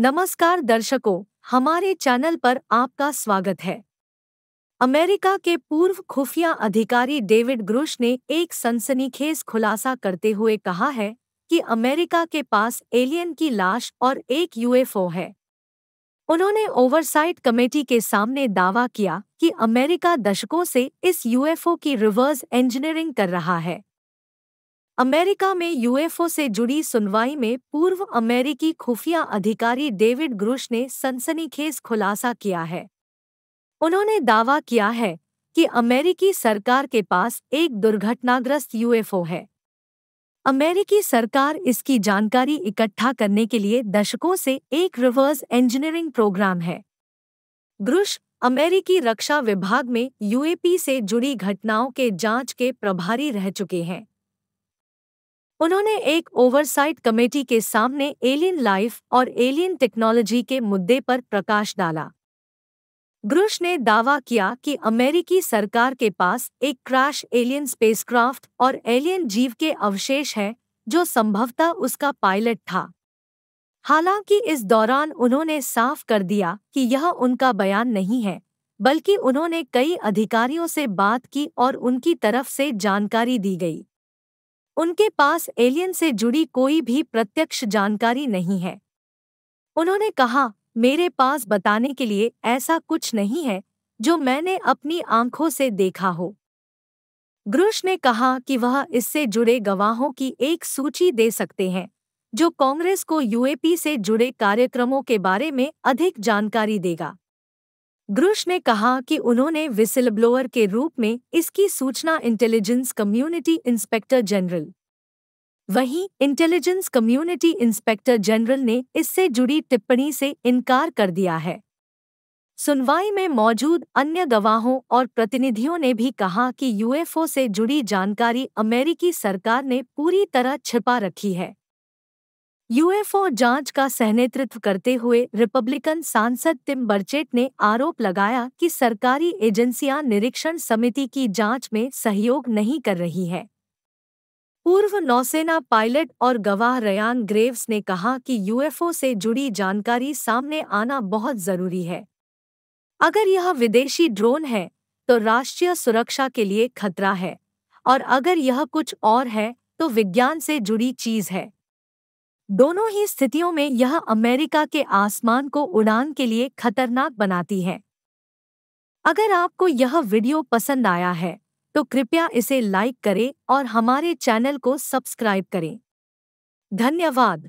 नमस्कार दर्शकों हमारे चैनल पर आपका स्वागत है अमेरिका के पूर्व खुफिया अधिकारी डेविड ग्रुश ने एक सनसनीखेज खुलासा करते हुए कहा है कि अमेरिका के पास एलियन की लाश और एक यूएफओ है उन्होंने ओवरसाइट कमेटी के सामने दावा किया कि अमेरिका दशकों से इस यूएफओ की रिवर्स इंजीनियरिंग कर रहा है अमेरिका में यूएफओ से जुड़ी सुनवाई में पूर्व अमेरिकी खुफिया अधिकारी डेविड ग्रुश ने सनसनीखेज खुलासा किया है उन्होंने दावा किया है कि अमेरिकी सरकार के पास एक दुर्घटनाग्रस्त यूएफओ है अमेरिकी सरकार इसकी जानकारी इकट्ठा करने के लिए दशकों से एक रिवर्स इंजीनियरिंग प्रोग्राम है ग्रुश अमेरिकी रक्षा विभाग में यूएपी से जुड़ी घटनाओं के जांच के प्रभारी रह चुके हैं उन्होंने एक ओवरसाइट कमेटी के सामने एलियन लाइफ और एलियन टेक्नोलॉजी के मुद्दे पर प्रकाश डाला ग्रुश ने दावा किया कि अमेरिकी सरकार के पास एक क्रैश एलियन स्पेसक्राफ्ट और एलियन जीव के अवशेष हैं जो संभवतः उसका पायलट था हालांकि इस दौरान उन्होंने साफ कर दिया कि यह उनका बयान नहीं है बल्कि उन्होंने कई अधिकारियों से बात की और उनकी तरफ से जानकारी दी गई उनके पास एलियन से जुड़ी कोई भी प्रत्यक्ष जानकारी नहीं है उन्होंने कहा मेरे पास बताने के लिए ऐसा कुछ नहीं है जो मैंने अपनी आंखों से देखा हो ग्रुश ने कहा कि वह इससे जुड़े गवाहों की एक सूची दे सकते हैं जो कांग्रेस को यूएपी से जुड़े कार्यक्रमों के बारे में अधिक जानकारी देगा ग्रुश ने कहा कि उन्होंने विसिलब्लोअर के रूप में इसकी सूचना इंटेलिजेंस कम्युनिटी इंस्पेक्टर जनरल वहीं इंटेलिजेंस कम्युनिटी इंस्पेक्टर जनरल ने इससे जुड़ी टिप्पणी से इनकार कर दिया है सुनवाई में मौजूद अन्य गवाहों और प्रतिनिधियों ने भी कहा कि यूएफओ से जुड़ी जानकारी अमेरिकी सरकार ने पूरी तरह छिपा रखी है यूएफओ जांच का सहनेतृत्व करते हुए रिपब्लिकन सांसद टिम बर्चेट ने आरोप लगाया कि सरकारी एजेंसियां निरीक्षण समिति की जांच में सहयोग नहीं कर रही है पूर्व नौसेना पायलट और गवाह रयान ग्रेव्स ने कहा कि यूएफओ से जुड़ी जानकारी सामने आना बहुत जरूरी है अगर यह विदेशी ड्रोन है तो राष्ट्रीय सुरक्षा के लिए खतरा है और अगर यह कुछ और है तो विज्ञान से जुड़ी चीज है दोनों ही स्थितियों में यह अमेरिका के आसमान को उड़ान के लिए खतरनाक बनाती है अगर आपको यह वीडियो पसंद आया है तो कृपया इसे लाइक करें और हमारे चैनल को सब्सक्राइब करें धन्यवाद